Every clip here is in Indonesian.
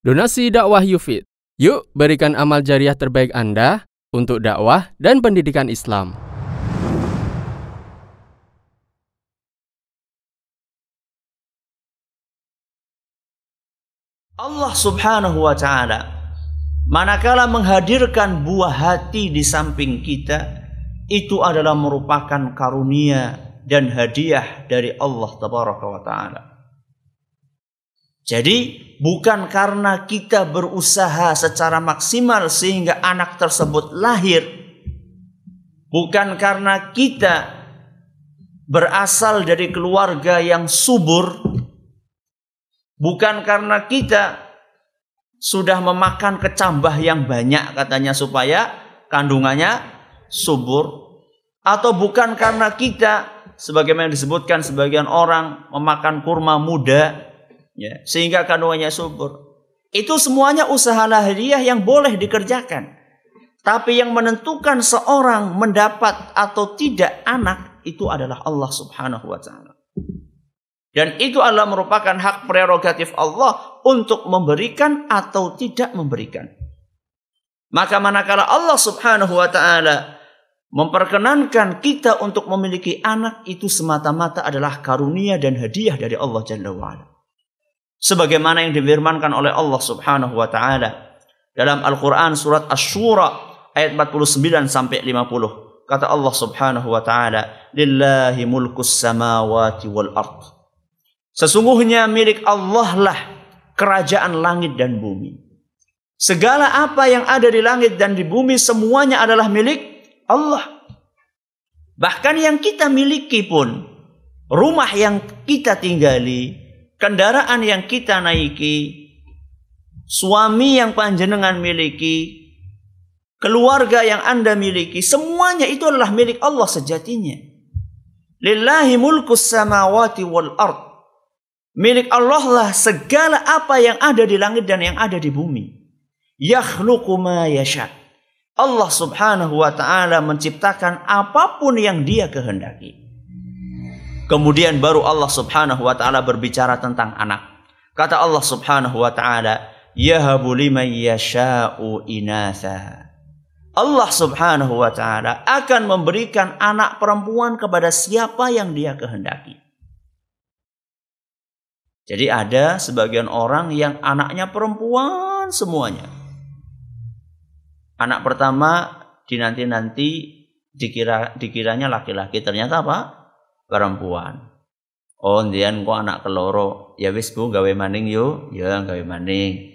Donasi dakwah Yufid. Yuk berikan amal jariah terbaik Anda untuk dakwah dan pendidikan Islam. Allah Subhanahu wa taala manakala menghadirkan buah hati di samping kita itu adalah merupakan karunia dan hadiah dari Allah tabaraka wa taala. Jadi bukan karena kita berusaha secara maksimal sehingga anak tersebut lahir. Bukan karena kita berasal dari keluarga yang subur. Bukan karena kita sudah memakan kecambah yang banyak katanya supaya kandungannya subur. Atau bukan karena kita sebagaimana disebutkan sebagian orang memakan kurma muda ya, sehingga kandungannya subur. Itu semuanya usaha lahiriah yang boleh dikerjakan. Tapi yang menentukan seorang mendapat atau tidak anak itu adalah Allah Subhanahu wa taala. Dan itu adalah merupakan hak prerogatif Allah untuk memberikan atau tidak memberikan. Maka manakala Allah Subhanahu wa taala memperkenankan kita untuk memiliki anak itu semata-mata adalah karunia dan hadiah dari Allah Jalla wa sebagaimana yang difirmankan oleh Allah Subhanahu wa taala dalam Al-Qur'an surat Asy-Syura ayat 49 sampai 50. Kata Allah Subhanahu wa taala, "Lillahi mulkus samawati wal ard." Sesungguhnya milik Allah lah kerajaan langit dan bumi. Segala apa yang ada di langit dan di bumi semuanya adalah milik Allah. Bahkan yang kita miliki pun, rumah yang kita tinggali, kendaraan yang kita naiki, suami yang panjenengan miliki, keluarga yang Anda miliki, semuanya itu adalah milik Allah sejatinya. Lillahi mulkus samawati wal ard. Milik Allah lah segala apa yang ada di langit dan yang ada di bumi. Yakhluqu ma yasha. Allah Subhanahu wa taala menciptakan apapun yang Dia kehendaki. Kemudian baru Allah Subhanahu wa taala berbicara tentang anak. Kata Allah Subhanahu wa taala, "Yahabu liman yasha'u inatha." Allah Subhanahu wa taala akan memberikan anak perempuan kepada siapa yang Dia kehendaki. Jadi ada sebagian orang yang anaknya perempuan semuanya. Anak pertama dinanti-nanti dikira dikiranya laki-laki, ternyata apa? perempuan. Oh, ndian kok anak keloro. Ya wis Bu, gawe maning yo. Ya, gawe maning.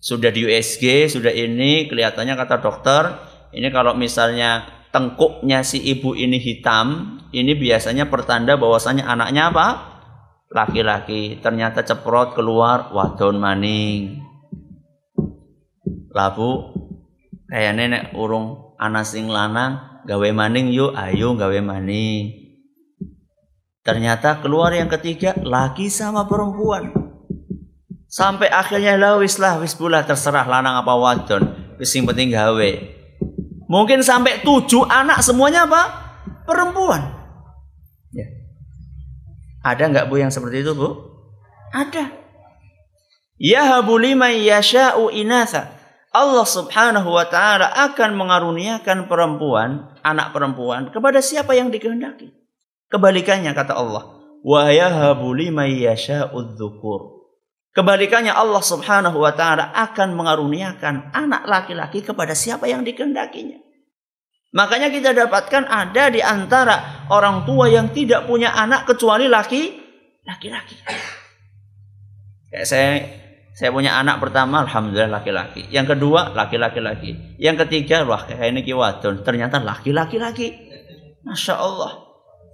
Sudah di USG, sudah ini kelihatannya kata dokter, ini kalau misalnya tengkuknya si ibu ini hitam, ini biasanya pertanda bahwasannya anaknya apa? Laki-laki. Ternyata ceprot keluar wadon maning. Labu kayak nenek urung anak sing lanang gawe maning yuk, ayo gawe maning Ternyata keluar yang ketiga laki sama perempuan. Sampai akhirnya lawis wis lah wis pula terserah lanang apa wadon. Wis yang penting gawe. Mungkin sampai tujuh anak semuanya apa? Perempuan. Ya. Ada nggak bu yang seperti itu bu? Ada. Ya man yasha'u inasa Allah Subhanahu wa taala akan mengaruniakan perempuan, anak perempuan kepada siapa yang dikehendaki. Kebalikannya kata Allah, wa yahabu liman Kebalikannya Allah Subhanahu wa taala akan mengaruniakan anak laki-laki kepada siapa yang dikehendakinya. Makanya kita dapatkan ada di antara orang tua yang tidak punya anak kecuali laki laki-laki. Kayak saya saya punya anak pertama, alhamdulillah laki-laki. Yang kedua, laki-laki lagi. Yang ketiga, wah kayaknya ini Ternyata laki-laki lagi. Masya Allah.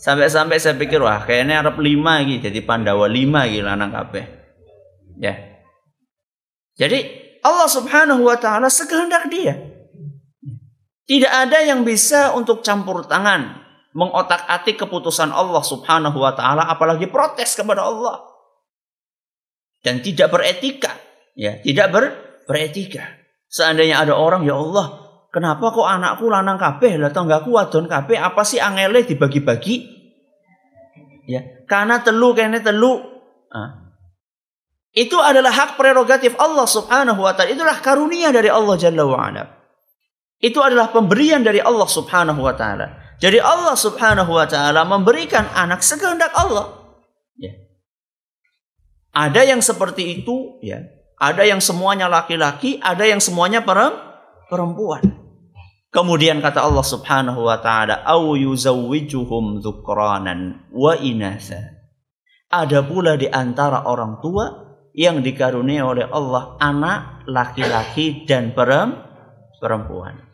Sampai-sampai saya pikir, wah kayaknya Arab lima gitu. Jadi Pandawa lima gitu anak kape. Ya. Jadi Allah subhanahu wa ta'ala sekehendak dia. Tidak ada yang bisa untuk campur tangan. Mengotak-atik keputusan Allah subhanahu wa ta'ala. Apalagi protes kepada Allah dan tidak beretika, ya, tidak ber, beretika. Seandainya ada orang, ya Allah, kenapa kok anakku lanang kabeh lah tanggaku wadon kabeh apa sih angele dibagi-bagi? Ya, karena telu kene telu. Ah. Itu adalah hak prerogatif Allah Subhanahu wa taala. Itulah karunia dari Allah Jalla wa Itu adalah pemberian dari Allah Subhanahu wa taala. Jadi Allah Subhanahu wa taala memberikan anak sekehendak Allah. Ada yang seperti itu, ya. Ada yang semuanya laki-laki, ada yang semuanya perempuan. Kemudian kata Allah Subhanahu wa taala, "Au yuzawwijuhum dzukranan wa inatha." Ada pula di antara orang tua yang dikaruniai oleh Allah anak laki-laki dan perempuan.